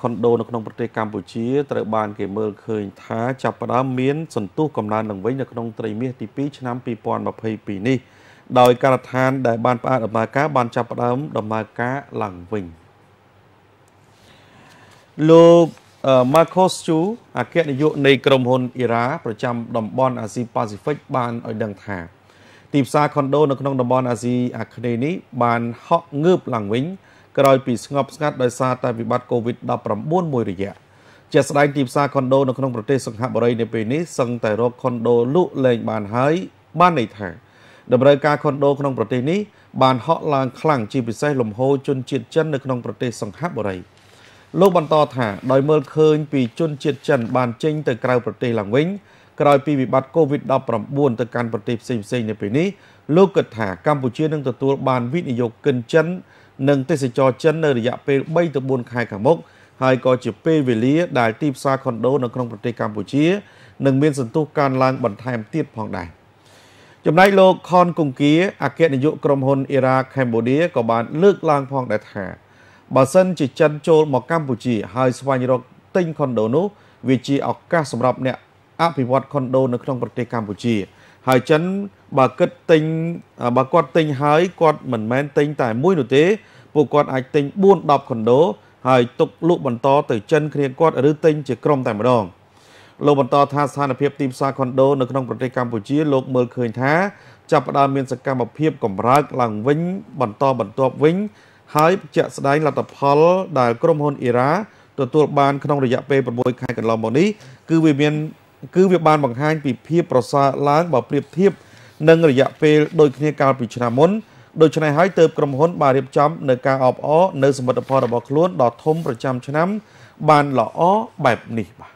ខុនដូ នៅក្នុងប្រទេសកម្ពុជាត្រូវបានគេមើលឃើញថាចាប់ផ្ដើមមានសន្ទុះកំណើនឡើងវិញនៅក្នុងត្រីមាសទី2ឆ្នាំ2022នេះដោយការដ្ឋានដែលបានផ្អាកដំណើរការបានចាប់ផ្ដើមដំណើរការឡើងវិញលោក Marcos Chu អគ្គនាយកនៃក្រុមហ៊ុន IRA ប្រចាំតំបន់អាស៊ីប៉ាស៊ីហ្វិកបានឲ្យដឹងថាទីផ្សារខុនដូនៅក្នុងតំបន់អាស៊ីអាគ្នេយ៍នេះបានហក់ងើបឡើងវិញក្រោយពីស្ងប់ស្ងាត់ដោយសារតែវិបត្តិ COVID-19 មួយរយៈជាស្ដែងទីផ្សារខុនដូនៅក្នុងប្រទេសសង្ហបុរីនៅពេលនេះសឹងតែរកខុនដូលក់លែងបានហើយបានន័យថាតម្រូវការខុនដូក្នុងប្រទេសនេះបានហក់ឡើងខ្លាំងជាពិសេសលំហូរជនជាតិចិននៅក្នុងប្រទេសសង្ហបុរី លោកបន្តថាដោយមើលឃើញពីជនជាតិចិនបានចេញទៅក្រៅប្រទេសឡើងវិញក្រោយពីវិបត្តិ COVID-19 ទៅកាន់ប្រទេសផ្សេងៗនៅពេលនេះលោកគិតថាកម្ពុជានឹងទទួលបានវិនិយោគិនចិននិងទេសចរចិននៅរយៈពេល3ទៅ4ខែខាងមុខហើយក៏ជាពេលវេលា ដែលទីផ្សារខុនដូនៅក្នុងប្រទេសកម្ពុជានឹងមានសន្ទុះកើនឡើងបន្ថែមទៀតផងដែរចំណែកលោកខនគង្គីអគ្គនាយកក្រុមហ៊ុនអ៊ីរ៉ាកម្ពុជាក៏បាន លើកឡើងផងដែរថាបើសិន ជាចិន ចូលមកកម្ពុជាហើយស្វែងរកទិញខុនដូនោះវាជាឱកាសសម្រាប់អ្នកអភិវឌ្ឍខុនដូនៅក្នុងប្រទេសកម្ពុជា។ហើយចិនបើគិតទិញបើគាត់ទិញហើយគាត់មិនមែនទិញតែមួយនោះទេពួកគាត់អាចទិញ4 10ខុនដូ ហើយទុកលក់បន្តទៅចិនគ្នាគាត់ឬទិញជាក្រុមតែម្ដងលោកបន្តថាស្ថានភាពទីផ្សារខុនដូនៅក្នុងប្រទេសកម្ពុជាលោកមើលឃើញថា ចាប់ផ្ដើមមានសកម្មភាពកម្រើកឡើងវិញបន្តបន្ទាប់វិញ ហើយជាក់ស្ដែងលទ្ធផលដែលក្រុមហ៊ុនអ៊ីរ៉ាទទួលបានក្នុងរយៈពេល6ខែកន្លងមកនេះគឺវាមានគឺវាបានបង្ហាញពីភាពប្រសើរឡើងបើប្រៀបធៀបនឹងរយៈពេលដូចគ្នាកាលពីឆ្នាំមុនដូច្នេះហើយទើបក្រុមហ៊ុនបានរៀបចំនៅការអបអរនៅសមិទ្ធផលរបស់ខ្លួនដល់ធំប្រចាំឆ្នាំបានល្អបែបនេះបាទ